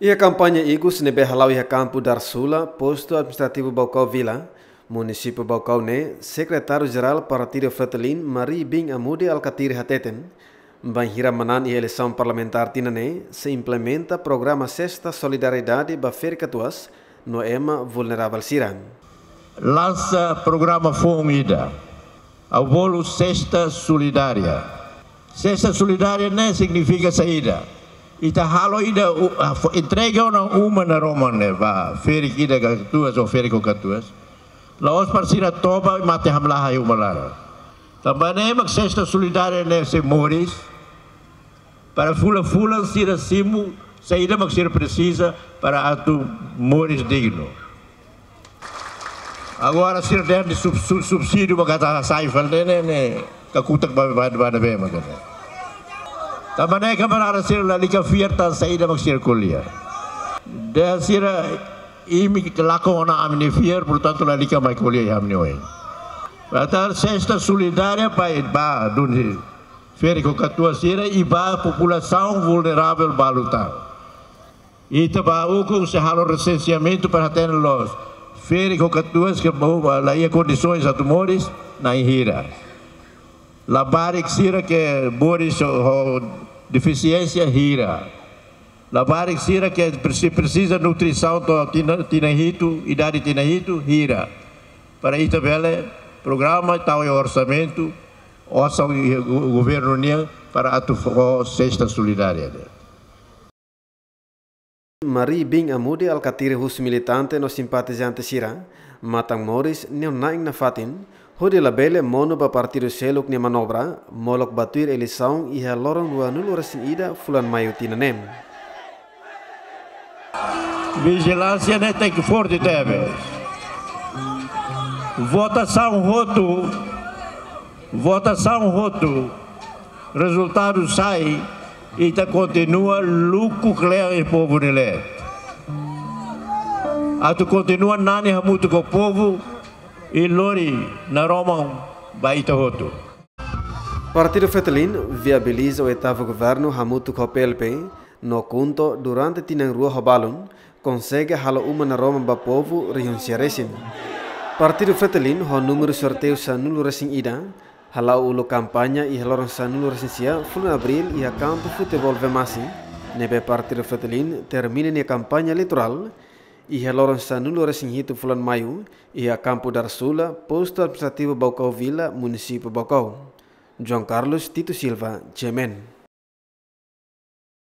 a campanha igus nebe halau ia campo Darsula, posto administrativo Balcau Vila, município Balcau ne, né, secretário-geral Partido Fretilin Marie Bing Amude Alcatir Hateten, Banhira Manan e eleição parlamentar Tinané, se implementa programa Sexta Solidariedade Bafer Catuas, no EMA Vulnerável Siran. Lança programa FOMIDA, ao bolo Sexta Solidária. Sexta Solidária não significa saída ita halo ida entrega ona uma na romane va feri ida ka tuas o feri ko katuas laos parsira toba mate hamla hai umalara tambane mak sexta solidária nesse mores para fula fula sira simu saída mak sira precisa para atu mores digno agora sira der de subsídio mak kata sai falene ne kakutak ba ba ba ba ba Tamanay kamarara sir la lika fierta saida mag sir kulia. Da sir imi lako ona amni fier portanto la lika mai kulia amni oi. Atar sexta solidária para ba dun fier ko katua sir i ba população vulnerável baluta. E taba o se halo recenseamento para ter los fier ko katua que ba la ia condições a tumores na hira. Labarik sira que Boris ho deficiência rira. Labarik sira que precisa nutrição to tinahito, idade tinahito, hira. Para isso velho programa tal e é orçamento ossa o governo união para a sexta solidária. Maria bing amude al hus militante no simpatizante sira, matang Morris neonaing na fatin, Hudi labele mono ba partido seluk ne manobra, molok batuir eleição e a lorong lua nulurasin ida fulan maio tinanem. Vigilância né tem que forte teve. Votação roto. Votação roto. Resultado sai e tá continua lucro clear e povo nele. A tu continua nani muito com o povo. i lori na Roma baita roto. Partido Fetelin viabiliza o etavo governo Hamutu com no quinto, durante Tinang ruo Robalun, consegue hala uma na Roma ba povo renunciaresim. Partido Fetelin ho número sorteio sanulo resing ida, hala ulo campanha e haloran sanulo resing sia, fulo abril i a campo futebol vemasi. Nebe Partido Fetelin termina a campanha Iha Lourenço resing hitu Fulan mayu ia kampu dar sula Posto Administrativo Balcão Vila, Município Balcão. John Carlos Tito Silva, Jemen.